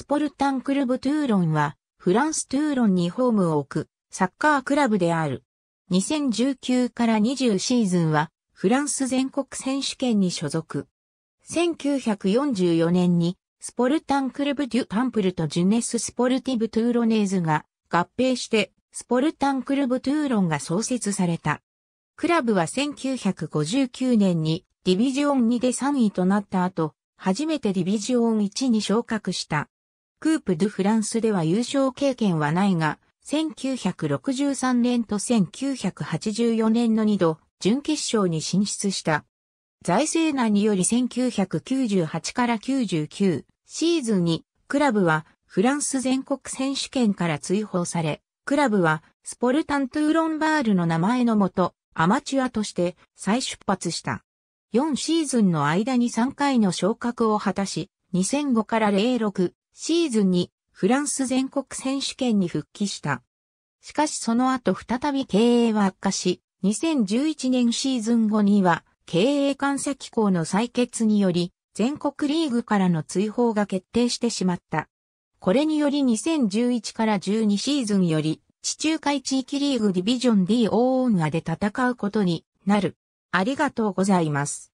スポルタンクルブトゥーロンは、フランストゥーロンにホームを置く、サッカークラブである。2019から20シーズンは、フランス全国選手権に所属。1944年に、スポルタンクルブデュタンプルとジュネススポルティブトゥーロネーズが合併して、スポルタンクルブトゥーロンが創設された。クラブは1959年にディビジョン2で3位となった後、初めてディビジョン1に昇格した。クープ・ドゥ・フランスでは優勝経験はないが、1963年と1984年の2度、準決勝に進出した。財政難により1998から99シーズンに、クラブはフランス全国選手権から追放され、クラブはスポルタントゥーロンバールの名前のもと、アマチュアとして再出発した。4シーズンの間に3回の昇格を果たし、2005から06シーズンにフランス全国選手権に復帰した。しかしその後再び経営は悪化し、2011年シーズン後には経営監査機構の採決により全国リーグからの追放が決定してしまった。これにより2011から12シーズンより地中海地域リーグディビジョン D オーオンがで戦うことになる。ありがとうございます。